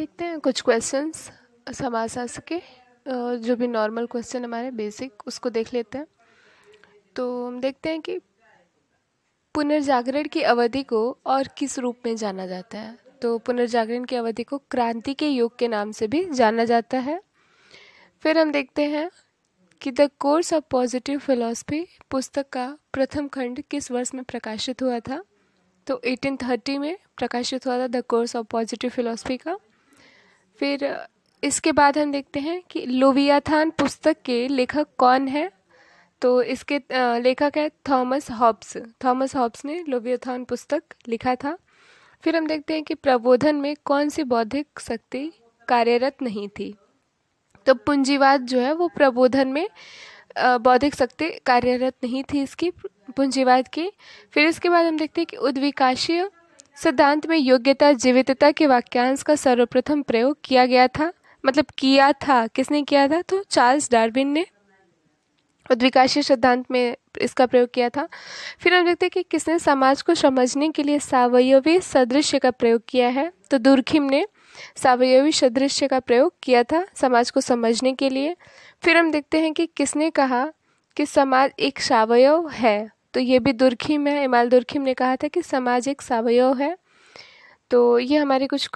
देखते हैं कुछ क्वेश्चंस समाज शास्त्र के जो भी नॉर्मल क्वेश्चन हमारे बेसिक उसको देख लेते हैं तो हम देखते हैं कि पुनर्जागरण की अवधि को और किस रूप में जाना जाता है तो पुनर्जागरण की अवधि को क्रांति के युग के नाम से भी जाना जाता है फिर हम देखते हैं कि the course of positive philosophy पुस्तक का प्रथम खंड किस वर्ष में प्रकाशित हुआ था तो 1830 में प्रकाशित हुआ था the course of positive philosophy का फिर इसके बाद हम देखते हैं कि लोवियाथान पुस्तक के लेखक कौन है तो इसके लेखक है थॉमस हॉब्स थॉमस हॉब्स ने लोवियाथान पुस्तक लिखा था फिर हम देखते हैं कि प्रबोधन में कौन सी बौद्धिक शक्ति कार्यरत नहीं थी तो पूंजीवाद जो है वो प्रबोधन में बौद्धिक शक्ति कार्यरत नहीं थी इसकी पूंजीवाद की फिर इसके बाद हम देखते हैं कि उद्विकाशीय सिद्धांत में योग्यता जीवितता के वाक्यांश का सर्वप्रथम प्रयोग किया गया था मतलब किया था किसने किया था तो चार्ल्स डार्विन ने उद्विकाशीय सिद्धांत में इसका प्रयोग किया था फिर हम देखते हैं कि किसने समाज को समझने के लिए सावयवी सदृश्य का प्रयोग किया है तो दुर्खिम ने सावयवी सदृश्य का प्रयोग किया था समाज को समझने के लिए फिर हम देखते हैं कि किसने कहा कि समाज एक सावयव है तो ये भी दुर्खिम है इमाल दुर्खिम ने कहा था कि समाज एक सावयव है तो ये हमारे कुछ